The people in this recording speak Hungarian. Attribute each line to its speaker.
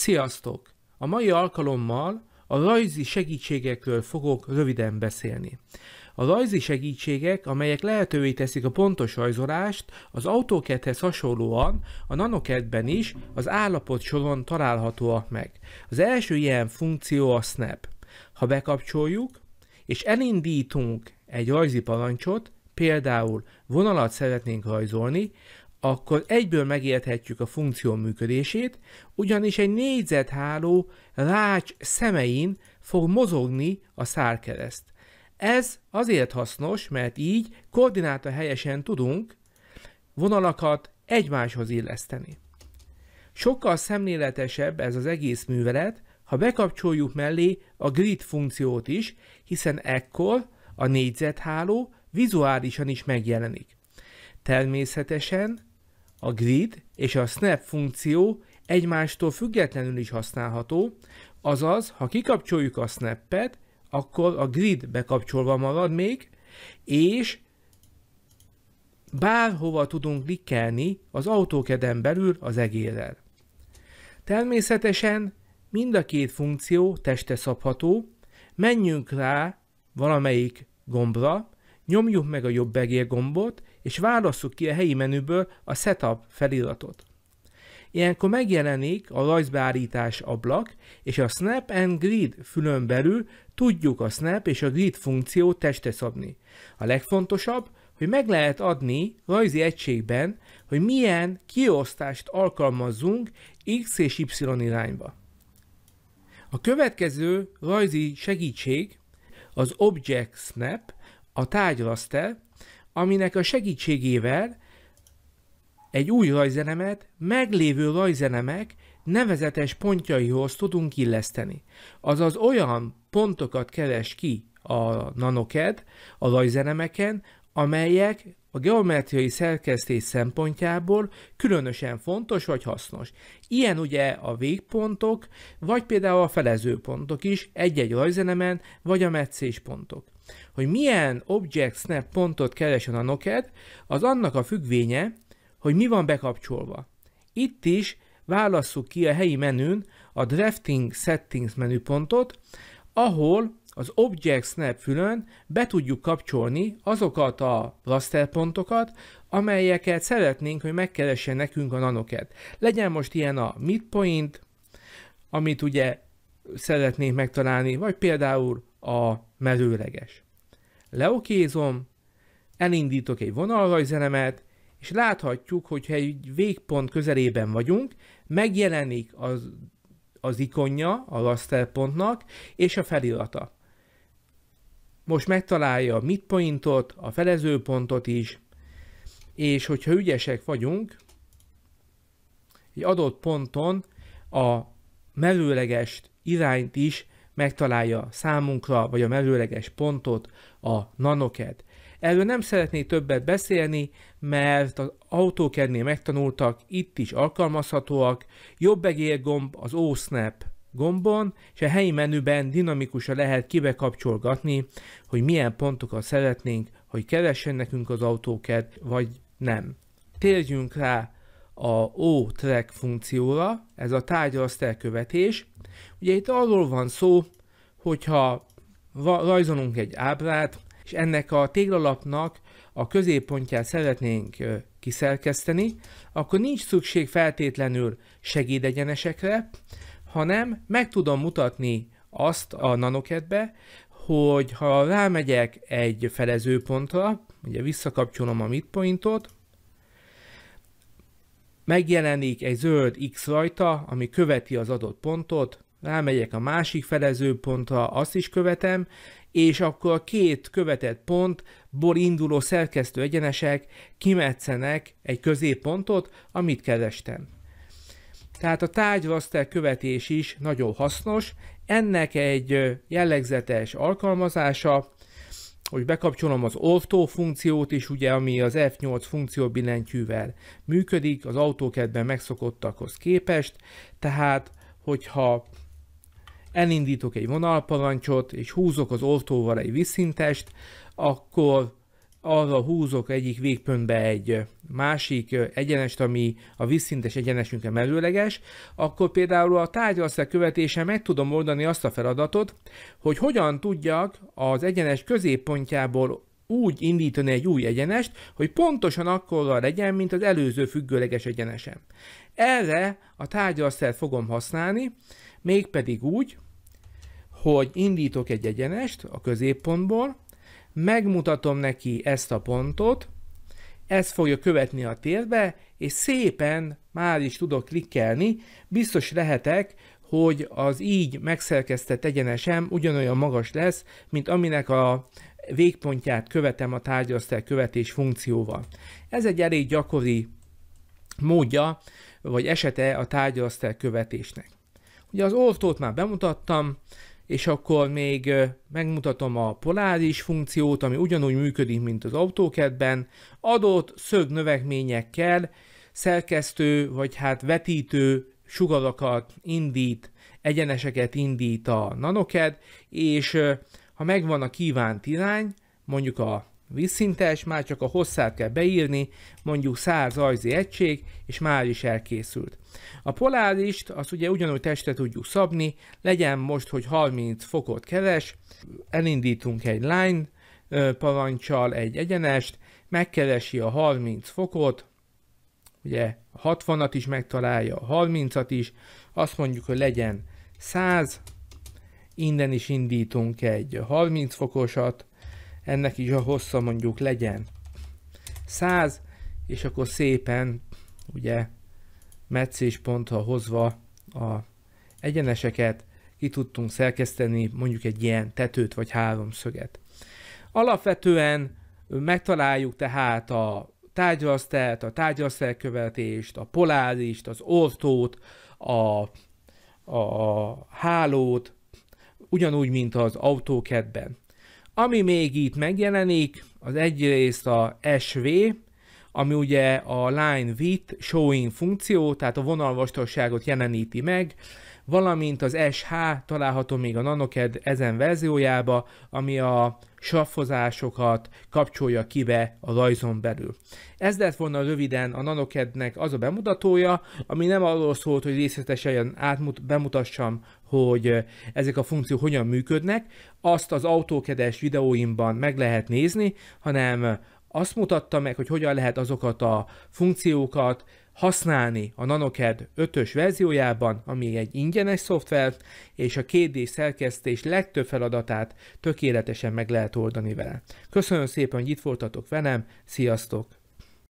Speaker 1: Sziasztok! A mai alkalommal a rajzi segítségekről fogok röviden beszélni. A rajzi segítségek, amelyek lehetővé teszik a pontos rajzolást, az AutoCAD-hez hasonlóan a NanoCAD-ben is az állapot soron találhatóak meg. Az első ilyen funkció a Snap. Ha bekapcsoljuk, és elindítunk egy rajzi parancsot, például vonalat szeretnénk rajzolni, akkor egyből megérthetjük a funkció működését, ugyanis egy négyzetháló rács szemein fog mozogni a szárkereszt. Ez azért hasznos, mert így koordináta helyesen tudunk vonalakat egymáshoz illeszteni. Sokkal szemléletesebb ez az egész művelet, ha bekapcsoljuk mellé a grid funkciót is, hiszen ekkor a négyzetháló vizuálisan is megjelenik. Természetesen a grid és a snap funkció egymástól függetlenül is használható, azaz, ha kikapcsoljuk a snappet, akkor a grid bekapcsolva marad még, és bárhova tudunk klikkelni az autókeden belül az egérrel. Természetesen mind a két funkció teste szabható, menjünk rá valamelyik gombra, nyomjuk meg a jobb egér gombot, és válasszuk ki a helyi menüből a Setup feliratot. Ilyenkor megjelenik a rajzbeállítás ablak, és a Snap and Grid fülön belül tudjuk a Snap és a Grid funkciót testre szabni. A legfontosabb, hogy meg lehet adni rajzi egységben, hogy milyen kiosztást alkalmazzunk X és Y irányba. A következő rajzi segítség az Object Snap, a tárgylaszter, aminek a segítségével egy új rajzenemet meglévő rajzenemek nevezetes pontjaihoz tudunk illeszteni. Azaz olyan pontokat keres ki a nanoked a rajzenemeken, amelyek a geometriai szerkesztés szempontjából különösen fontos vagy hasznos. Ilyen ugye a végpontok, vagy például a felezőpontok is egy-egy rajzenemen, vagy a meccéspontok hogy milyen object snap pontot keresen a noked, az annak a függvénye, hogy mi van bekapcsolva. Itt is válasszuk ki a helyi menün a Drafting Settings menüpontot, ahol az Object Snap fülön be tudjuk kapcsolni azokat a raster pontokat, amelyeket szeretnénk, hogy megkeressen nekünk a nanoket. Legyen most ilyen a midpoint, amit ugye szeretnék megtalálni, vagy például a merőleges. Leokézom, elindítok egy vonalrajzelemet, és láthatjuk, hogyha egy végpont közelében vagyunk, megjelenik az, az ikonja a rasterpontnak és a felirata. Most megtalálja a midpointot, a felezőpontot is, és hogyha ügyesek vagyunk, egy adott ponton a merőlegest irányt is megtalálja számunkra, vagy a merőleges pontot a nanoked. Erről nem szeretnék többet beszélni, mert az autókednél megtanultak, itt is alkalmazhatóak, jobb egérgomb az O-Snap gombon, és a helyi menüben dinamikusan lehet kibekapcsolgatni, hogy milyen pontokat szeretnénk, hogy keressen nekünk az autóked, vagy nem. Térjünk rá a O-track funkcióra, ez a tárgyalaszt követés, Ugye itt arról van szó, hogyha rajzolunk egy ábrát, és ennek a téglalapnak a középpontját szeretnénk kiszerkeszteni, akkor nincs szükség feltétlenül segédegyenesekre, hanem meg tudom mutatni azt a nanoketbe, hogy ha rámegyek egy felezőpontra, ugye visszakapcsolom a midpointot, megjelenik egy zöld X rajta, ami követi az adott pontot, rámegyek a másik felező pontra, azt is követem, és akkor a két követett pontból induló szerkesztő egyenesek kimetszenek egy középpontot, amit kerestem. Tehát a tárgyraszter követés is nagyon hasznos, ennek egy jellegzetes alkalmazása hogy bekapcsolom az off funkciót is, ugye, ami az F8 funkció billentyűvel működik, az autókedben megszokottakhoz képest, tehát hogyha elindítok egy vonalparancsot, és húzok az oltóval egy visszintest, akkor arra húzok egyik végpöntbe egy másik egyenest, ami a vízszintes egyenesünkre mellőleges, akkor például a tárgyalszer követése meg tudom oldani azt a feladatot, hogy hogyan tudjak az egyenes középpontjából úgy indítani egy új egyenest, hogy pontosan akkorra legyen, mint az előző függőleges egyenesem. Erre a tárgyalszert fogom használni, mégpedig úgy, hogy indítok egy egyenest a középpontból, megmutatom neki ezt a pontot, ez fogja követni a térbe, és szépen már is tudok klikkelni, biztos lehetek, hogy az így megszerkesztett egyenesem ugyanolyan magas lesz, mint aminek a végpontját követem a tárgyasztel követés funkcióval. Ez egy elég gyakori módja, vagy esete a tárgyasztel követésnek. Ugye az ortót már bemutattam, és akkor még megmutatom a poláris funkciót, ami ugyanúgy működik, mint az autókedben, adott szög növekményekkel szerkesztő, vagy hát vetítő sugarakat indít, egyeneseket indít a nanoked, és ha megvan a kívánt irány, mondjuk a vízszintes, már csak a hosszát kell beírni, mondjuk 100 ajzi egység, és már is elkészült. A polárist azt ugye ugyanúgy testre tudjuk szabni, legyen most, hogy 30 fokot keres, elindítunk egy line parancsal egy egyenest, megkeresi a 30 fokot, ugye 60-at is megtalálja, a 30-at is, azt mondjuk, hogy legyen 100, innen is indítunk egy 30 fokosat, ennek is a hossza mondjuk legyen 100, és akkor szépen ugye meccéspontra hozva a egyeneseket ki tudtunk szerkeszteni mondjuk egy ilyen tetőt vagy háromszöget. Alapvetően megtaláljuk tehát a tárgyasztelt, a tárgyasztelkövetést, a polárist, az ortót, a, a, a hálót, ugyanúgy, mint az autókedben. Ami még itt megjelenik, az egyrészt a SV, ami ugye a line width showing funkció, tehát a vonalvastagságot jeleníti meg, valamint az SH található még a NanoCAD ezen verziójába, ami a saffozásokat kapcsolja kibe a rajzon belül. Ez lett volna röviden a NanoCAD-nek az a bemutatója, ami nem arról szólt, hogy részletesen átmut, bemutassam, hogy ezek a funkciók hogyan működnek, azt az autókedes videóimban meg lehet nézni, hanem azt mutatta meg, hogy hogyan lehet azokat a funkciókat használni a NanoCAD 5-ös verziójában, ami egy ingyenes szoftver, és a 2D szerkesztés legtöbb feladatát tökéletesen meg lehet oldani vele. Köszönöm szépen, hogy itt voltatok velem, sziasztok!